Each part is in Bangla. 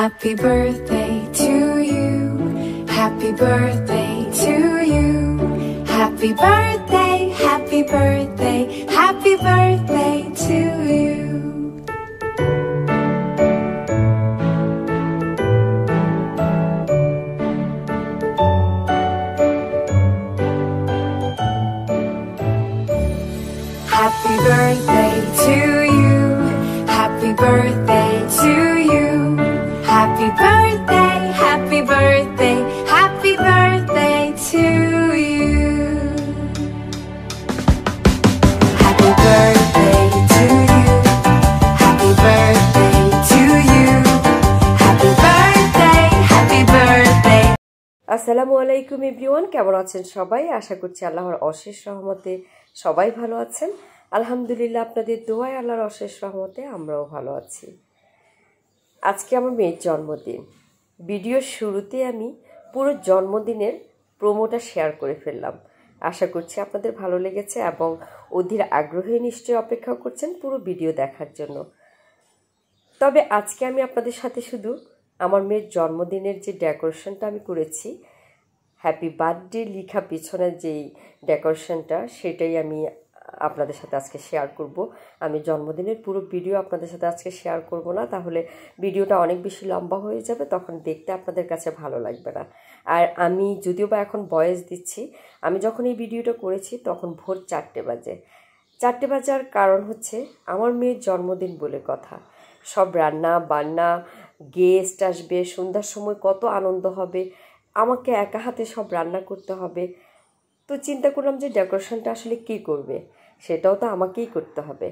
Happy birthday to you. Happy birthday to you. Happy birthday, happy birthday, happy birthday to you. Happy birthday to you. Happy birthday. birthday, happy birthday, happy birthday to you. Happy birthday to you. Happy birthday to you. Happy birthday, happy birthday. আসসালামু আলাইকুম এভরিওয়ান কেমন আছেন সবাই আশা করছি আল্লাহর অশেষ রহমতে সবাই ভালো আছেন আলহামদুলিল্লাহ আপনাদের দোয়ায় আল্লাহর অশেষ রহমতে আমরাও ভালো আছি আজকে আমার মেয়ের জন্মদিন ভিডিওর শুরুতে আমি পুরো জন্মদিনের প্রোমোটা শেয়ার করে ফেললাম আশা করছি আপনাদের ভালো লেগেছে এবং অধীর আগ্রহে নিশ্চয়ই অপেক্ষা করছেন পুরো ভিডিও দেখার জন্য তবে আজকে আমি আপনাদের সাথে শুধু আমার মেয়ের জন্মদিনের যে ডেকোরেশনটা আমি করেছি হ্যাপি বার্থডে লিখা পিছনের যেই ডেকোরেশনটা সেটাই আমি আপনাদের সাথে আজকে শেয়ার করব আমি জন্মদিনের পুরো ভিডিও আপনাদের সাথে আজকে শেয়ার করব না তাহলে ভিডিওটা অনেক বেশি লম্বা হয়ে যাবে তখন দেখতে আপনাদের কাছে ভালো লাগবে না আর আমি যদিও বা এখন বয়স দিচ্ছি আমি যখন এই ভিডিওটা করেছি তখন ভোর চারটে বাজে চারটে বাজার কারণ হচ্ছে আমার মেয়ের জন্মদিন বলে কথা সব রান্না বান্না গেস্ট আসবে সন্ধ্যার সময় কত আনন্দ হবে আমাকে একা হাতে সব রান্না করতে হবে তো চিন্তা করলাম যে ডেকোরেশনটা আসলে কী করবে সেটাও তো আমাকেই করতে হবে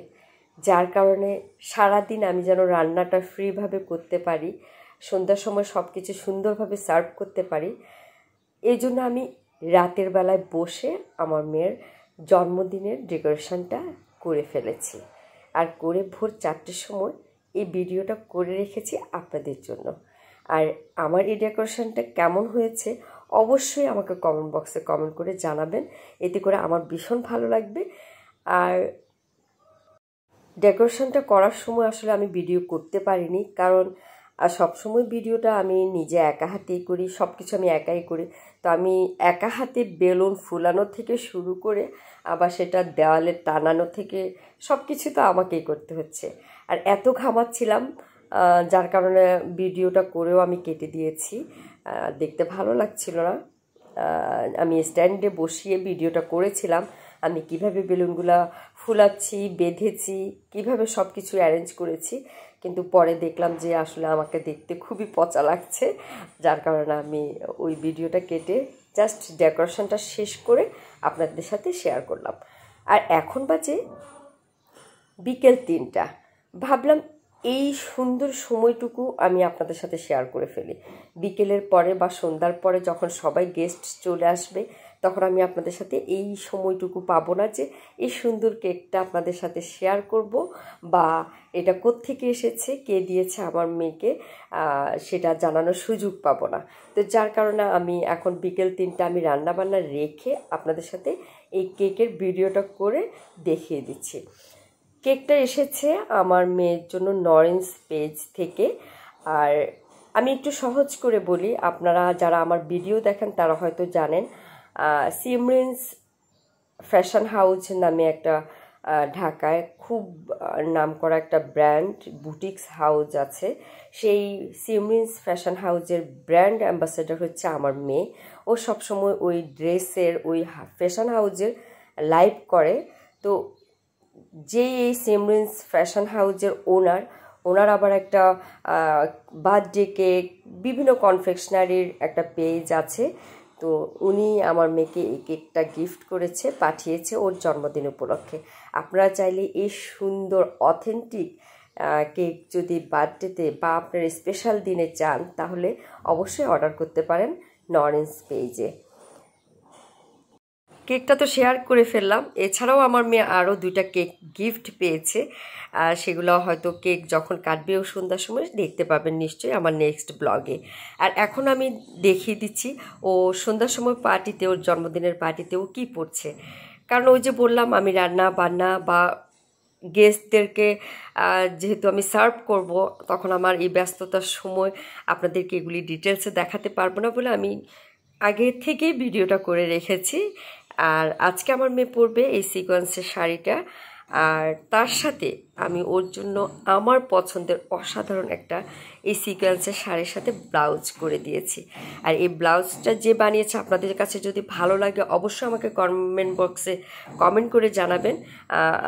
যার কারণে সারাদিন আমি যেন রান্নাটা ফ্রিভাবে করতে পারি সন্ধ্যার সময় সব কিছু সুন্দরভাবে সার্ভ করতে পারি এই জন্য আমি রাতের বেলায় বসে আমার মেয়ের জন্মদিনের ডেকোরেশনটা করে ফেলেছি আর করে ভোর চারটের সময় এই ভিডিওটা করে রেখেছি আপনাদের জন্য আর আমার এই ডেকোরেশনটা কেমন হয়েছে অবশ্যই আমাকে কমেন্ট বক্সে কমেন্ট করে জানাবেন এতে করে আমার ভীষণ ভালো লাগবে আর ডেকোরেশনটা করার সময় আসলে আমি ভিডিও করতে পারিনি কারণ আর সবসময় ভিডিওটা আমি নিজে একা হাতেই করি সব কিছু আমি একাই করি তো আমি একা হাতে বেলুন ফুলানো থেকে শুরু করে আবার সেটা দেওয়ালে টানানো থেকে সব কিছু তো আমাকেই করতে হচ্ছে আর এত ঘামাচ্ছিলাম যার কারণে ভিডিওটা করেও আমি কেটে দিয়েছি দেখতে ভালো লাগছিল না আমি স্ট্যান্ডে বসিয়ে ভিডিওটা করেছিলাম আমি কিভাবে বেলুনগুলো ফুলাচ্ছি বেঁধেছি কিভাবে সব কিছু অ্যারেঞ্জ করেছি কিন্তু পরে দেখলাম যে আসলে আমাকে দেখতে খুবই পচা লাগছে যার কারণে আমি ওই ভিডিওটা কেটে জাস্ট ডেকোরেশনটা শেষ করে আপনাদের সাথে শেয়ার করলাম আর এখন বাজে বিকেল তিনটা ভাবলাম এই সুন্দর সময়টুকু আমি আপনাদের সাথে শেয়ার করে ফেলি বিকেলের পরে বা সন্ধ্যার পরে যখন সবাই গেস্ট চলে আসবে তখন আমি আপনাদের সাথে এই সময়টুকু পাবো না যে এই সুন্দর কেকটা আপনাদের সাথে শেয়ার করব বা এটা কোত্থেকে এসেছে কে দিয়েছে আমার মেয়েকে সেটা জানানোর সুযোগ পাবো না তো যার কারণে আমি এখন বিকেল তিনটা আমি রান্নাবান্না রেখে আপনাদের সাথে এই কেকের ভিডিওটা করে দেখিয়ে দিচ্ছি কেকটা এসেছে আমার মেয়ের জন্য নরেন্স পেজ থেকে আর আমি একটু সহজ করে বলি আপনারা যারা আমার ভিডিও দেখেন তারা হয়তো জানেন সিমরিন্স ফ্যাশন হাউস নামে একটা ঢাকায় খুব নাম করা একটা ব্র্যান্ড বুটিক্স হাউস আছে সেই সিমরিন্স ফ্যাশন হাউজের ব্র্যান্ড অ্যাম্বাসেডার হচ্ছে আমার মেয়ে ও সবসময় ওই ড্রেসের ওই ফ্যাশন হাউজের লাইভ করে তো যে এই সিমরিন্স ফ্যাশন হাউজের ওনার ওনার আবার একটা বার্থডে কেক বিভিন্ন কনফেকশনারির একটা পেজ আছে তো উনি আমার মেয়েকে এই কেকটা গিফট করেছে পাঠিয়েছে ওর জন্মদিন উপলক্ষে আপনারা চাইলে এই সুন্দর অথেন্টিক কেক যদি বার্থডেতে বা আপনার স্পেশাল দিনে চান তাহলে অবশ্যই অর্ডার করতে পারেন নরেন্স পেজে কেকটা তো শেয়ার করে ফেললাম এছাড়াও আমার মেয়ে আরও দুইটা কেক গিফট পেয়েছে আর সেগুলো হয়তো কেক যখন কাটবে ও সন্ধ্যার সময় দেখতে পাবেন নিশ্চয়ই আমার নেক্সট ব্লগে আর এখন আমি দেখিয়ে দিচ্ছি ও সন্ধ্যার সময় পার্টিতে ওর জন্মদিনের পার্টিতে ও কী পড়ছে কারণ ওই যে বললাম আমি রান্না বান্না বা গেস্টদেরকে যেহেতু আমি সার্ভ করব তখন আমার এই ব্যস্ততার সময় আপনাদেরকে এগুলি ডিটেলসে দেখাতে পারবো না বলে আমি আগে থেকে ভিডিওটা করে রেখেছি আর আজকে আমার মেয়ে পরবে এই সিকোয়েন্সের শাড়িটা আর তার সাথে আমি ওর জন্য আমার পছন্দের অসাধারণ একটা এই সিকোয়েন্সের শাড়ির সাথে ব্লাউজ করে দিয়েছি আর এই ব্লাউজটা যে বানিয়েছে আপনাদের কাছে যদি ভালো লাগে অবশ্যই আমাকে কমেন্ট বক্সে কমেন্ট করে জানাবেন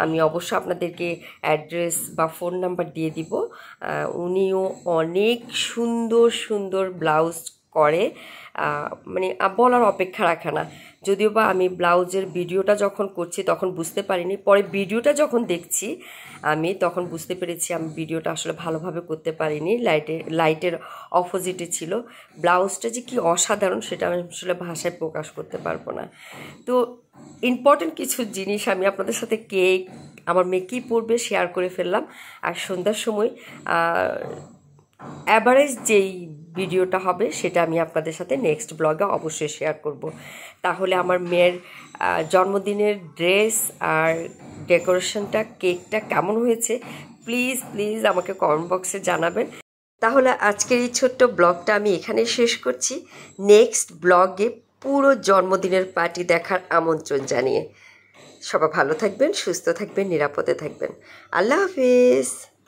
আমি অবশ্যই আপনাদেরকে অ্যাড্রেস বা ফোন নাম্বার দিয়ে দিব উনিও অনেক সুন্দর সুন্দর ব্লাউজ করে মানে বলার অপেক্ষা রাখে না যদিও বা আমি ব্লাউজের ভিডিওটা যখন করছি তখন বুঝতে পারিনি পরে ভিডিওটা যখন দেখছি আমি তখন বুঝতে পেরেছি আমি ভিডিওটা আসলে ভালোভাবে করতে পারিনি লাইটে লাইটের অপোজিটে ছিল ব্লাউজটা যে কি অসাধারণ সেটা আমি আসলে ভাষায় প্রকাশ করতে পারবো না তো ইম্পর্টেন্ট কিছু জিনিস আমি আপনাদের সাথে কেক আমার মেয়ে কী পড়বে শেয়ার করে ফেললাম আর সন্ধ্যার সময় অ্যাভারেজ যেই ভিডিওটা হবে সেটা আমি আপনাদের সাথে নেক্সট ব্লগে অবশ্যই শেয়ার করব। তাহলে আমার মেয়ের জন্মদিনের ড্রেস আর ডেকোরেশনটা কেকটা কেমন হয়েছে প্লিজ প্লিজ আমাকে কমেন্ট বক্সে জানাবেন তাহলে আজকের এই ছোট্ট ব্লগটা আমি এখানে শেষ করছি নেক্সট ব্লগে পুরো জন্মদিনের পার্টি দেখার আমন্ত্রণ জানিয়ে সবাই ভালো থাকবেন সুস্থ থাকবেন নিরাপদে থাকবেন আল্লাহ হাফিজ